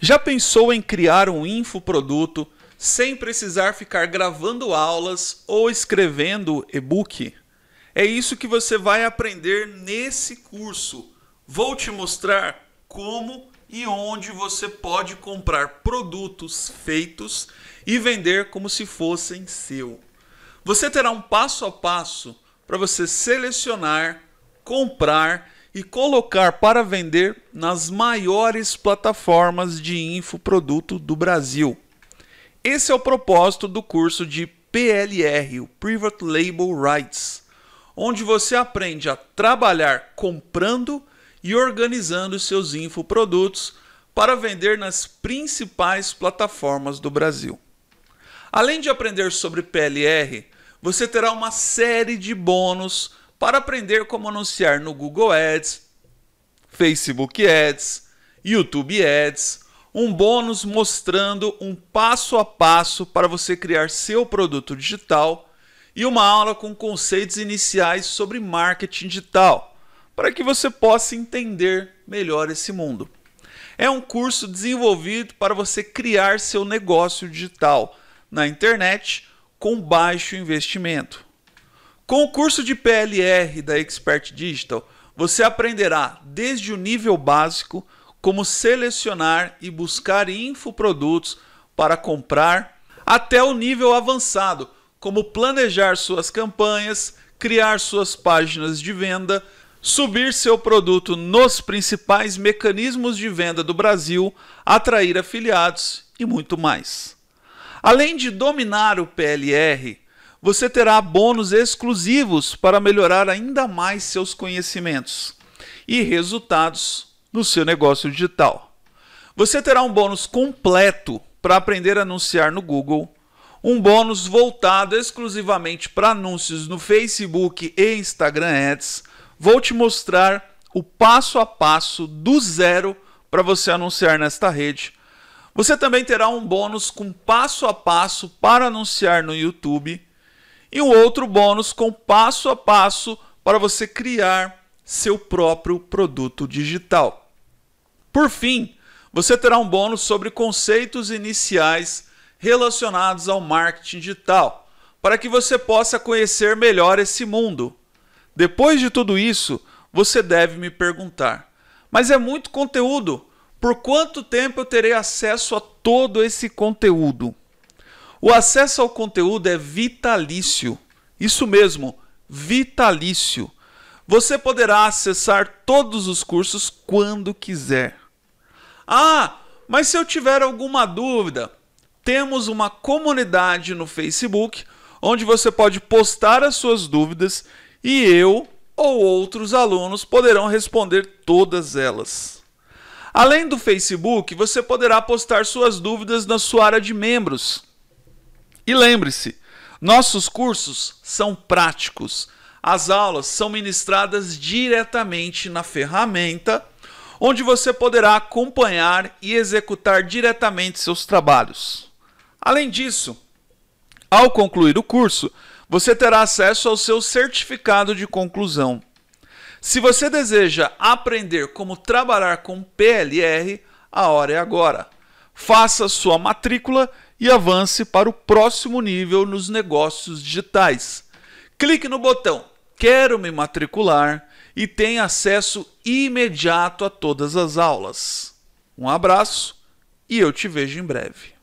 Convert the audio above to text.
Já pensou em criar um infoproduto sem precisar ficar gravando aulas ou escrevendo e-book? É isso que você vai aprender nesse curso. Vou te mostrar como e onde você pode comprar produtos feitos e vender como se fossem seu. Você terá um passo a passo para você selecionar, comprar e colocar para vender nas maiores plataformas de infoproduto do Brasil. Esse é o propósito do curso de PLR, o Private Label Rights, onde você aprende a trabalhar comprando e organizando seus infoprodutos para vender nas principais plataformas do Brasil. Além de aprender sobre PLR, você terá uma série de bônus para aprender como anunciar no Google Ads, Facebook Ads, YouTube Ads, um bônus mostrando um passo a passo para você criar seu produto digital e uma aula com conceitos iniciais sobre marketing digital, para que você possa entender melhor esse mundo. É um curso desenvolvido para você criar seu negócio digital na internet com baixo investimento. Com o curso de PLR da Expert Digital, você aprenderá desde o nível básico como selecionar e buscar infoprodutos para comprar, até o nível avançado, como planejar suas campanhas, criar suas páginas de venda, subir seu produto nos principais mecanismos de venda do Brasil, atrair afiliados e muito mais. Além de dominar o PLR, você terá bônus exclusivos para melhorar ainda mais seus conhecimentos e resultados no seu negócio digital. Você terá um bônus completo para aprender a anunciar no Google, um bônus voltado exclusivamente para anúncios no Facebook e Instagram Ads. Vou te mostrar o passo a passo do zero para você anunciar nesta rede. Você também terá um bônus com passo a passo para anunciar no YouTube e um outro bônus com passo a passo para você criar seu próprio produto digital. Por fim, você terá um bônus sobre conceitos iniciais relacionados ao marketing digital, para que você possa conhecer melhor esse mundo. Depois de tudo isso, você deve me perguntar: mas é muito conteúdo? Por quanto tempo eu terei acesso a todo esse conteúdo? O acesso ao conteúdo é vitalício. Isso mesmo, vitalício. Você poderá acessar todos os cursos quando quiser. Ah, mas se eu tiver alguma dúvida, temos uma comunidade no Facebook onde você pode postar as suas dúvidas e eu ou outros alunos poderão responder todas elas. Além do Facebook, você poderá postar suas dúvidas na sua área de membros. E lembre-se, nossos cursos são práticos. As aulas são ministradas diretamente na ferramenta, onde você poderá acompanhar e executar diretamente seus trabalhos. Além disso, ao concluir o curso, você terá acesso ao seu certificado de conclusão. Se você deseja aprender como trabalhar com PLR, a hora é agora. Faça sua matrícula e e avance para o próximo nível nos negócios digitais. Clique no botão Quero me matricular e tenha acesso imediato a todas as aulas. Um abraço e eu te vejo em breve.